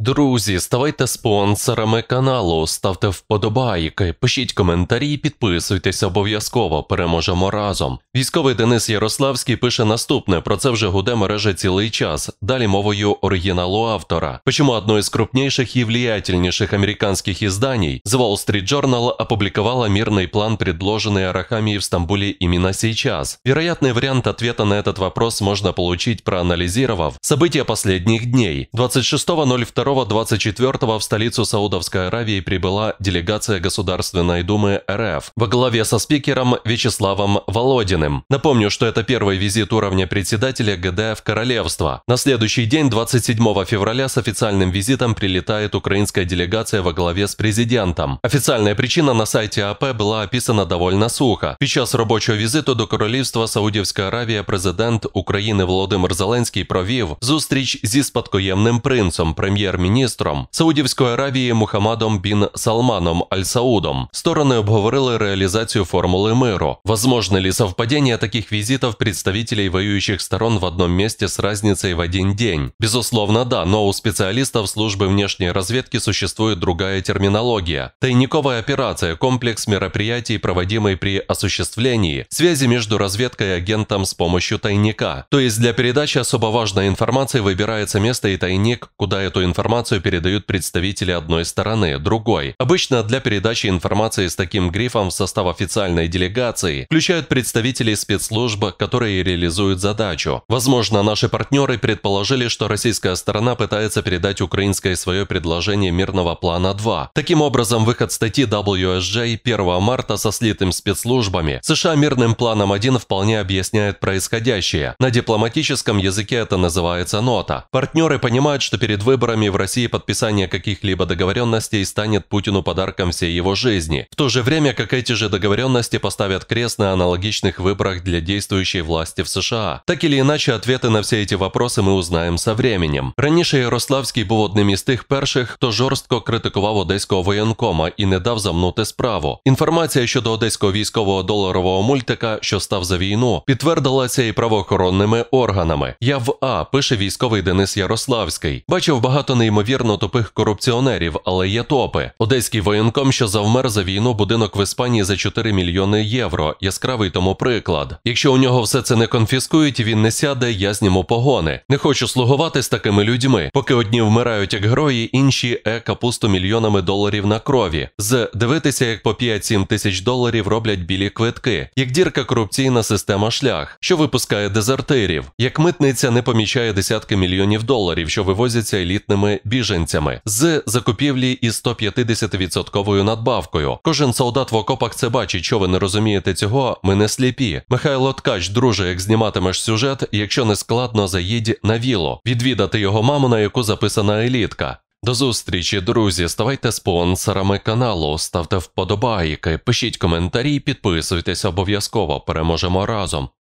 Друзі, ставайте спонсорами каналу, ставте вподобайки, пишіть коментарі, і підписуйтесь обов'язково, переможемо разом. Військовий Денис Ярославський пише наступне: про це вже гуде мережа цілий час. Далі мовою оригіналу автора. Почому одно із крупніших і влиятельніших американських изданий з Wall Street Journal опубликовало мирный план, предложенный Арахамией в Стамбулі. именно сейчас? Вероятний варіант ответа на этот вопрос можна получить, проанализировав события последних дней. 26.02 22-24 в столицу Саудовской Аравии прибыла делегация Государственной Думы РФ во главе со спикером Вячеславом Володиным. Напомню, что это первый визит уровня председателя ГД в королевство. На следующий день, 27 февраля, с официальным визитом прилетает украинская делегация во главе с президентом. Официальная причина на сайте АП была описана довольно сухо. Під час робочого візиту до Королевства Саудовская Аравия президент Украины Володимир Зеленский провів зустріч зі спадкоємним принцем, прем'єр прем'єр-міністром Саудівської Аравії Мухаммадом бін Салманом Аль-Саудом стороны обговорили реализацию формулы миру. Возможно ли совпадение таких визитов представителей воюющих сторон в одном месте с разницей в один день? Безусловно, да, но у специалистов службы внешней разведки существует другая терминология. Тайниковая операция – комплекс мероприятий, проводимый при осуществлении связи между разведкой и агентом с помощью тайника. То есть для передачи особо важной информации выбирается место и тайник, куда эту информацию информацию передают представители одной стороны, другой. Обычно для передачи информации с таким грифом в состав официальной делегации включают представителей спецслужб, которые реализуют задачу. Возможно, наши партнеры предположили, что российская сторона пытается передать украинское свое предложение мирного плана 2. Таким образом, выход статьи WSJ 1 марта со слитым спецслужбами США мирным планом 1 вполне объясняет происходящее. На дипломатическом языке это называется нота. Партнеры понимают, что перед выборами в России подписание каких-либо договоренностей станет Путину подарком всей его жизни, в то же время как эти же договоренности поставят крест на аналогичных выборах для действующей власти в США. Так или иначе, ответы на все эти вопросы ми узнаємо со временем. Раніше Ярославський був одним із тих перших, хто жорстко критикував одеського воєнкома і не дав замнути справу. Інформація щодо одеського військового доларового мультика, що став за війну, підтвердилася і правоохоронними органами. Я в А пише військовий Денис Ярославський. Бачив багато не неймовірно тупих корупціонерів, але є топи. Одеський воєнком, що завмер за війну будинок в Іспанії за 4 мільйони євро. Яскравий тому приклад. Якщо у нього все це не конфіскують, і він не сяде, я зніму погони. Не хочу слугувати з такими людьми. Поки одні вмирають як герої, інші е капусту мільйонами доларів на крові. З дивитися, як по 5-7 тисяч доларів роблять білі квитки, як дірка корупційна система шлях, що випускає дезертирів, як митниця не помічає десятки мільйонів доларів, що вивозяться елітними біженцями з закупівлі із 150% надбавкою. Кожен солдат в окопах це бачить, що ви не розумієте цього. Ми не сліпі. Михайло Ткач, друже, як зніматимеш сюжет, якщо не складно, заїдь на віло, відвідати його маму, на яку записана елітка. До зустрічі, друзі. Ставайте спонсорами каналу, ставте вподобайки, пишіть коментарі, підписуйтесь обов'язково. Переможемо разом.